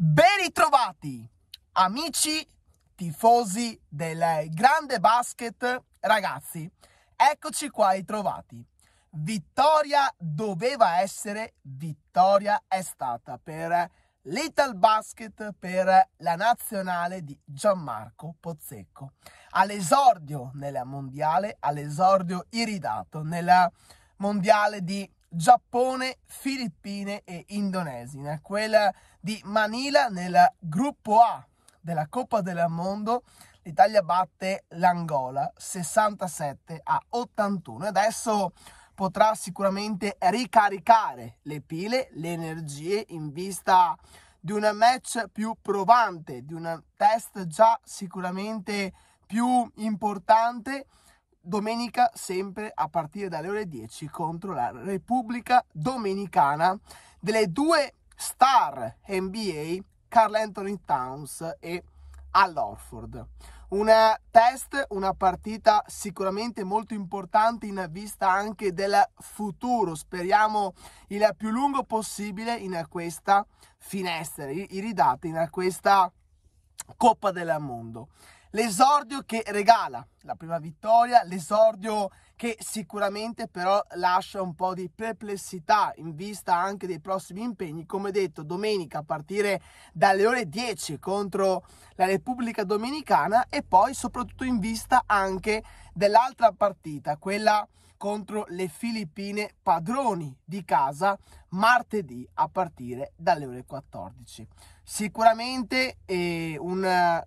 Ben ritrovati amici tifosi del grande basket ragazzi eccoci qua ritrovati vittoria doveva essere vittoria è stata per Little Basket per la nazionale di Gianmarco Pozzecco all'esordio nella mondiale all'esordio iridato nella mondiale di Giappone, Filippine e Indonesia, quella di Manila nel gruppo A della Coppa del Mondo. L'Italia batte l'Angola 67 a 81 adesso potrà sicuramente ricaricare le pile, le energie in vista di un match più provante, di un test già sicuramente più importante domenica sempre a partire dalle ore 10 contro la Repubblica Dominicana delle due star NBA Carl Anthony Towns e Al Orford. Un test, una partita sicuramente molto importante in vista anche del futuro, speriamo il più lungo possibile in questa finestra, iridata in questa Coppa del Mondo. L'esordio che regala la prima vittoria, l'esordio che sicuramente però lascia un po' di perplessità in vista anche dei prossimi impegni. Come detto, domenica a partire dalle ore 10 contro la Repubblica Dominicana e poi soprattutto in vista anche dell'altra partita, quella contro le Filippine padroni di casa martedì a partire dalle ore 14. Sicuramente eh, un,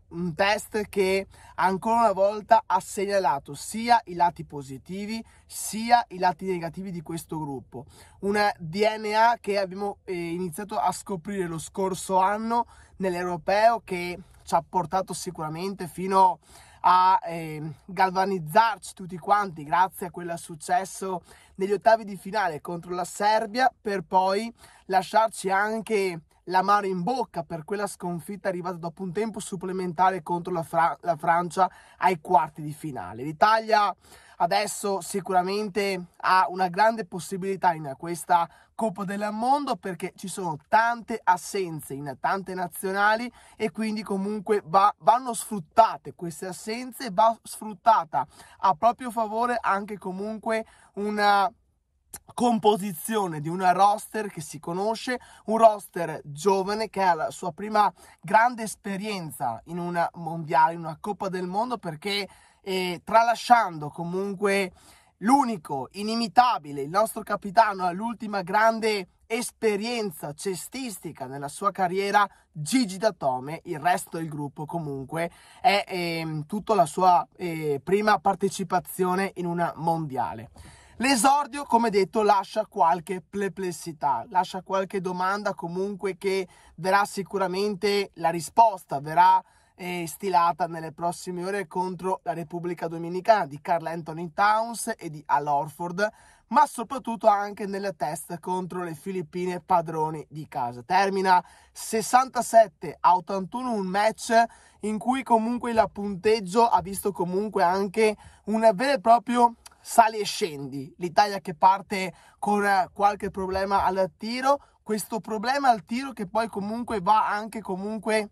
un test che ancora una volta ha segnalato sia i lati positivi sia i lati negativi di questo gruppo. Un DNA che abbiamo eh, iniziato a scoprire lo scorso anno nell'europeo che ci ha portato sicuramente fino a eh, galvanizzarci tutti quanti grazie a quel successo negli ottavi di finale contro la Serbia per poi lasciarci anche l'amaro in bocca per quella sconfitta arrivata dopo un tempo supplementare contro la, Fra- la Francia ai quarti di finale. L'Italia adesso sicuramente ha una grande possibilità in questa Coppa del Mondo perché ci sono tante assenze in tante nazionali e quindi comunque va, vanno sfruttate queste assenze, va sfruttata a proprio favore anche comunque una composizione di una roster che si conosce, un roster giovane che ha la sua prima grande esperienza in una mondiale, in una Coppa del Mondo perché eh, tralasciando comunque l'unico, inimitabile, il nostro capitano all'ultima grande esperienza cestistica nella sua carriera, Gigi Datome, il resto del gruppo comunque è eh, tutta la sua eh, prima partecipazione in una mondiale. L'esordio, come detto, lascia qualche perplessità, lascia qualche domanda comunque che verrà sicuramente la risposta, verrà eh, stilata nelle prossime ore contro la Repubblica Dominicana di Carl Anthony Towns e di Al Orford, ma soprattutto anche nelle test contro le Filippine padroni di casa. Termina 67 a 81 un match in cui comunque il punteggio ha visto comunque anche un vero e proprio sali e scendi, l'Italia che parte con eh, qualche problema al tiro, questo problema al tiro che poi comunque va anche comunque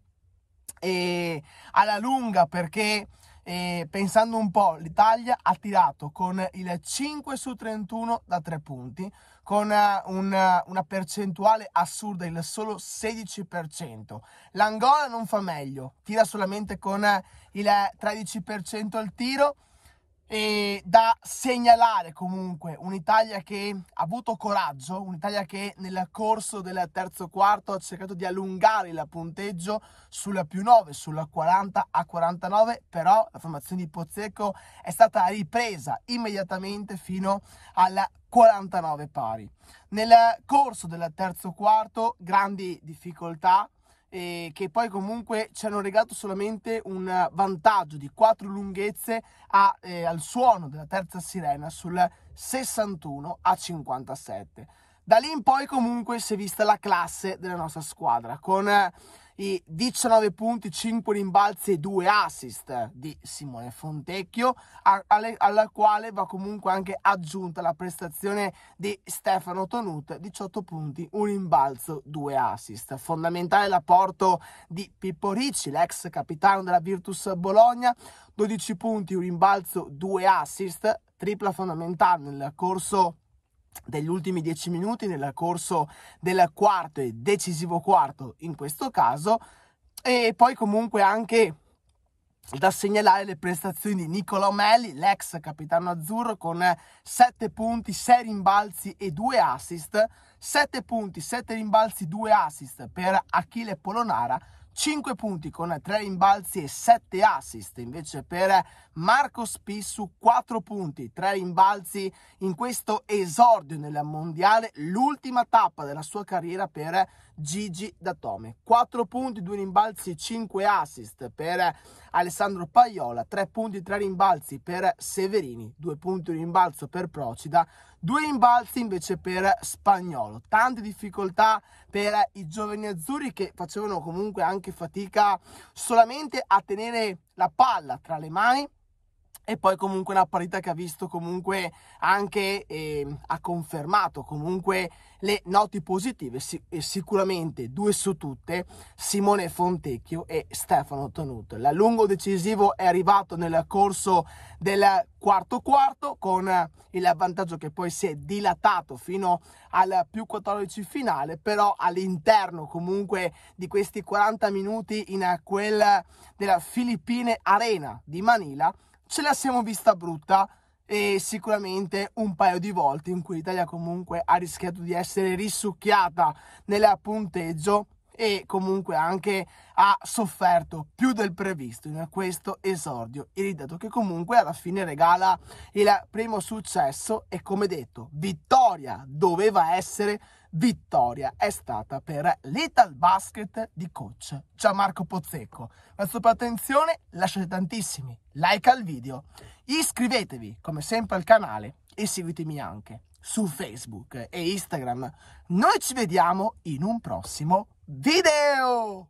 eh, alla lunga perché eh, pensando un po' l'Italia ha tirato con il 5 su 31 da 3 punti con eh, una, eh, una percentuale assurda il solo 16% l'Angola non fa meglio tira solamente con il 13% al tiro e da segnalare comunque un'Italia che ha avuto coraggio, un'Italia che nel corso del terzo quarto ha cercato di allungare il punteggio sulla più 9, sulla 40 a 49, però la formazione di Pozzecco è stata ripresa immediatamente fino alla 49 pari. Nel corso del terzo quarto grandi difficoltà eh, che poi comunque ci hanno regalato solamente un vantaggio di 4 lunghezze a, eh, al suono della terza sirena sul 61 a 57. Da lì in poi comunque si è vista la classe della nostra squadra con eh, i 19 punti, 5 rimbalzi e 2 assist di Simone Fontecchio, alle, alla quale va comunque anche aggiunta la prestazione di Stefano Tonut, 18 punti, 1 rimbalzo, 2 assist. Fondamentale l'apporto di Pippo Ricci, l'ex capitano della Virtus Bologna, 12 punti, 1 rimbalzo, 2 assist, tripla fondamentale nel corso degli ultimi dieci minuti nel corso del quarto e decisivo quarto in questo caso e poi comunque anche da segnalare le prestazioni di Nicolò Melli, l'ex capitano azzurro, con 7 punti, 6 rimbalzi e 2 assist. 7 punti, 7 rimbalzi, 2 assist per Achille Polonara 5 punti con 3 rimbalzi e 7 assist invece per Marco Spissu 4 punti, 3 rimbalzi in questo esordio nel mondiale, l'ultima tappa della sua carriera per Gigi Datome. 4 punti, 2 rimbalzi e 5 assist per Alessandro Paiola, 3 punti, 3 rimbalzi per Severini, 2 punti di rimbalzo per Procida, due imbalzi invece per Spagnolo. Tante difficoltà per i giovani azzurri che facevano comunque anche fatica solamente a tenere la palla tra le mani e poi comunque una partita che ha visto comunque anche eh, ha confermato comunque le noti positive si- sicuramente due su tutte Simone Fontecchio e Stefano Tonuto l'allungo decisivo è arrivato nel corso del quarto quarto con il vantaggio che poi si è dilatato fino al più 14 finale però all'interno comunque di questi 40 minuti in quella della Filippine Arena di Manila ce la siamo vista brutta e sicuramente un paio di volte in cui l'Italia comunque ha rischiato di essere risucchiata nel punteggio e comunque anche ha sofferto più del previsto in questo esordio iridato che comunque alla fine regala il primo successo e come detto vittoria doveva essere vittoria è stata per Little Basket di coach Gianmarco Pozzecco. La sua attenzione, lasciate tantissimi like al video, iscrivetevi come sempre al canale e seguitemi anche su Facebook e Instagram. Noi ci vediamo in un prossimo video!